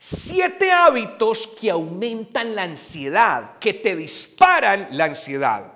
Siete hábitos que aumentan la ansiedad, que te disparan la ansiedad.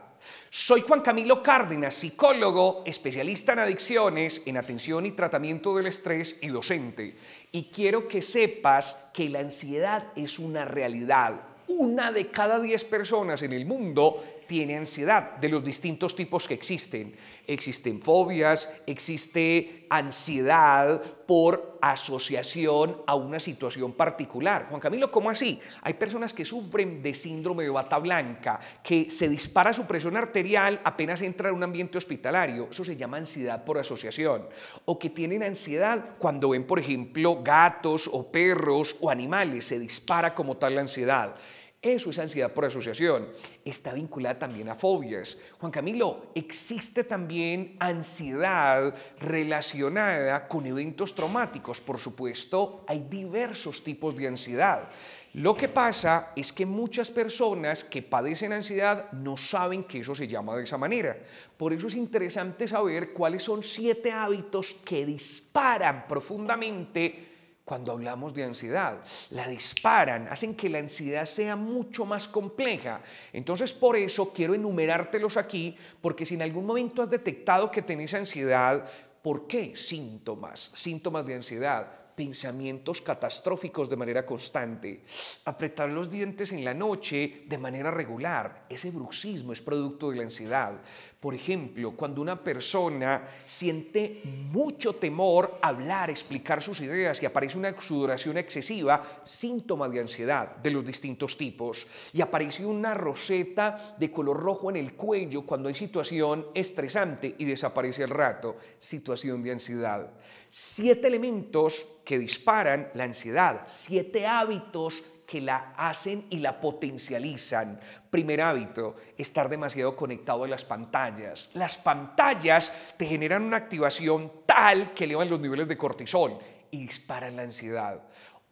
Soy Juan Camilo Cárdenas, psicólogo, especialista en adicciones, en atención y tratamiento del estrés y docente. Y quiero que sepas que la ansiedad es una realidad. Una de cada diez personas en el mundo tiene ansiedad, de los distintos tipos que existen. Existen fobias, existe ansiedad por asociación a una situación particular. Juan Camilo, ¿cómo así? Hay personas que sufren de síndrome de bata blanca, que se dispara su presión arterial apenas entra en un ambiente hospitalario. Eso se llama ansiedad por asociación. O que tienen ansiedad cuando ven, por ejemplo, gatos o perros o animales. Se dispara como tal la ansiedad. Eso es ansiedad por asociación. Está vinculada también a fobias. Juan Camilo, existe también ansiedad relacionada con eventos traumáticos. Por supuesto, hay diversos tipos de ansiedad. Lo que pasa es que muchas personas que padecen ansiedad no saben que eso se llama de esa manera. Por eso es interesante saber cuáles son siete hábitos que disparan profundamente cuando hablamos de ansiedad. La disparan, hacen que la ansiedad sea mucho más compleja. Entonces, por eso quiero enumerártelos aquí, porque si en algún momento has detectado que tenés ansiedad, ¿por qué síntomas? Síntomas de ansiedad pensamientos catastróficos de manera constante, apretar los dientes en la noche de manera regular. Ese bruxismo es producto de la ansiedad. Por ejemplo, cuando una persona siente mucho temor hablar, explicar sus ideas y aparece una sudoración excesiva, síntoma de ansiedad de los distintos tipos, y aparece una roseta de color rojo en el cuello cuando hay situación estresante y desaparece al rato, situación de ansiedad. Siete elementos que disparan la ansiedad, siete hábitos que la hacen y la potencializan. Primer hábito, estar demasiado conectado a las pantallas. Las pantallas te generan una activación tal que elevan los niveles de cortisol y disparan la ansiedad.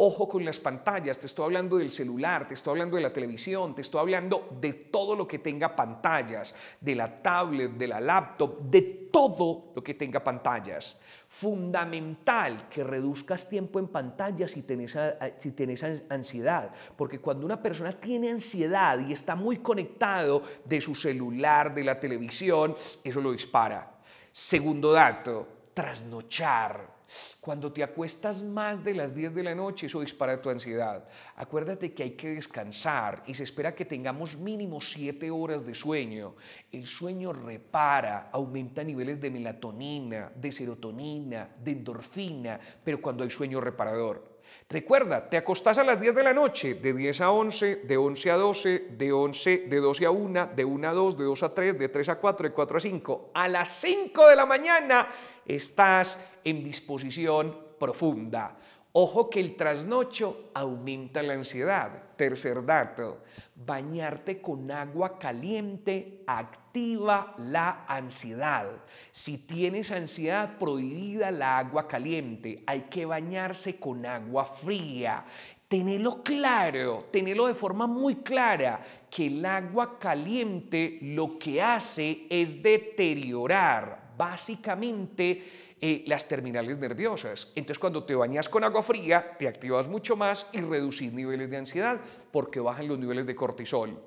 Ojo con las pantallas, te estoy hablando del celular, te estoy hablando de la televisión, te estoy hablando de todo lo que tenga pantallas, de la tablet, de la laptop, de todo lo que tenga pantallas. Fundamental que reduzcas tiempo en pantallas si tienes, ansiedad, porque cuando una persona tiene ansiedad y está muy conectado de su celular, de la televisión, eso lo dispara. Segundo dato, trasnochar cuando te acuestas más de las 10 de la noche, eso dispara tu ansiedad. Acuérdate que hay que descansar y se espera que tengamos mínimo 7 horas de sueño. El sueño repara, aumenta niveles de melatonina, de serotonina, de endorfina, pero cuando hay sueño reparador. Recuerda, te acostás a las 10 de la noche, de 10 a 11, de 11 a 12, de 11, de 12 a 1, de 1 a 2, de 2 a 3, de 3 a 4, de 4 a 5. A las 5 de la mañana estás en disposición profunda. Ojo que el trasnocho aumenta la ansiedad. Tercer dato, bañarte con agua caliente activa la ansiedad. Si tienes ansiedad, prohibida la agua caliente. Hay que bañarse con agua fría. Tenelo claro, tenelo de forma muy clara, que el agua caliente lo que hace es deteriorar, básicamente eh, las terminales nerviosas. Entonces cuando te bañas con agua fría, te activas mucho más y reducís niveles de ansiedad porque bajan los niveles de cortisol.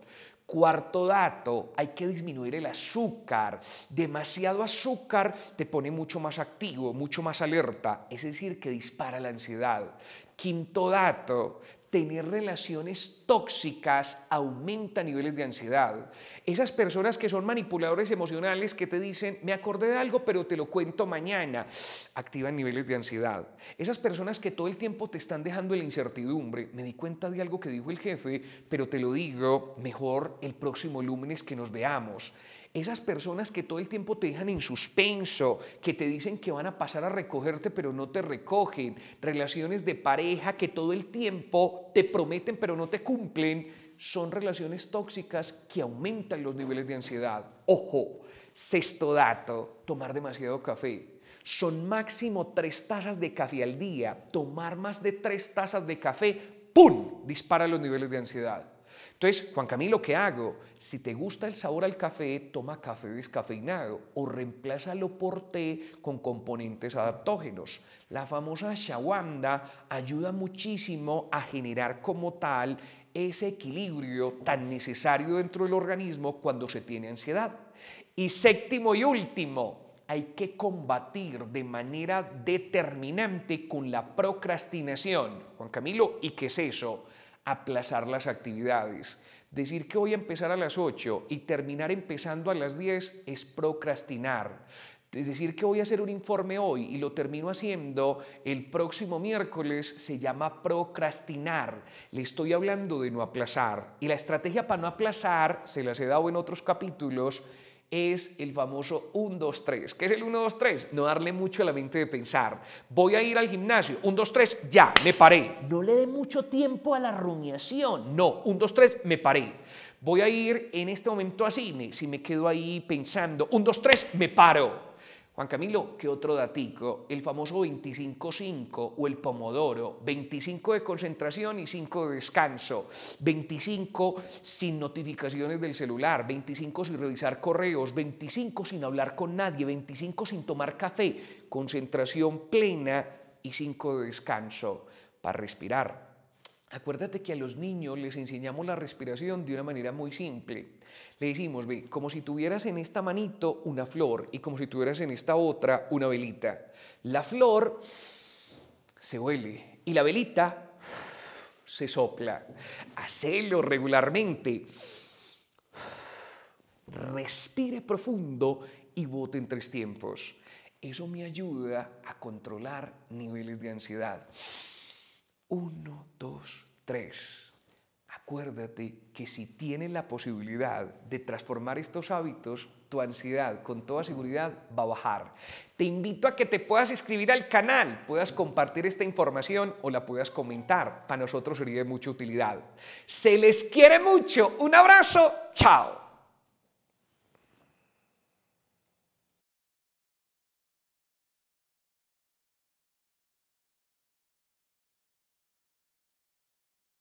Cuarto dato, hay que disminuir el azúcar. Demasiado azúcar te pone mucho más activo, mucho más alerta, es decir, que dispara la ansiedad. Quinto dato, tener relaciones tóxicas aumenta niveles de ansiedad. Esas personas que son manipuladores emocionales que te dicen, me acordé de algo, pero te lo cuento mañana, activan niveles de ansiedad. Esas personas que todo el tiempo te están dejando la incertidumbre, me di cuenta de algo que dijo el jefe, pero te lo digo mejor el próximo lunes que nos veamos esas personas que todo el tiempo te dejan en suspenso, que te dicen que van a pasar a recogerte pero no te recogen, relaciones de pareja que todo el tiempo te prometen pero no te cumplen, son relaciones tóxicas que aumentan los niveles de ansiedad. Ojo, sexto dato, tomar demasiado café son máximo tres tazas de café al día. Tomar más de tres tazas de café, ¡pum!, dispara los niveles de ansiedad. Entonces, Juan Camilo, ¿qué hago? Si te gusta el sabor al café, toma café descafeinado o reemplázalo por té con componentes adaptógenos. La famosa shawanda ayuda muchísimo a generar como tal ese equilibrio tan necesario dentro del organismo cuando se tiene ansiedad. Y séptimo y último, hay que combatir de manera determinante con la procrastinación. Juan Camilo, ¿y qué es eso? aplazar las actividades. Decir que voy a empezar a las 8 y terminar empezando a las 10 es procrastinar. Decir que voy a hacer un informe hoy y lo termino haciendo el próximo miércoles se llama procrastinar. Le estoy hablando de no aplazar. Y la estrategia para no aplazar, se las he dado en otros capítulos, es el famoso 1, 2, 3. ¿Qué es el 1, 2, 3? No darle mucho a la mente de pensar. Voy a ir al gimnasio. 1, 2, 3, ya, me paré. No le dé mucho tiempo a la rumiación. No, 1, 2, 3, me paré. Voy a ir en este momento a cine. Si me quedo ahí pensando, 1, 2, 3, me paro. Juan Camilo, ¿qué otro datico? El famoso 25-5 o el pomodoro, 25 de concentración y 5 de descanso, 25 sin notificaciones del celular, 25 sin revisar correos, 25 sin hablar con nadie, 25 sin tomar café, concentración plena y 5 de descanso para respirar, Acuérdate que a los niños les enseñamos la respiración de una manera muy simple. Le decimos, ve, como si tuvieras en esta manito una flor y como si tuvieras en esta otra una velita. La flor se huele y la velita se sopla. Hacelo regularmente. Respire profundo y vote en tres tiempos. Eso me ayuda a controlar niveles de ansiedad. Uno, dos, tres. Acuérdate que si tienes la posibilidad de transformar estos hábitos, tu ansiedad con toda seguridad va a bajar. Te invito a que te puedas inscribir al canal, puedas compartir esta información o la puedas comentar. Para nosotros sería de mucha utilidad. Se les quiere mucho. Un abrazo. Chao.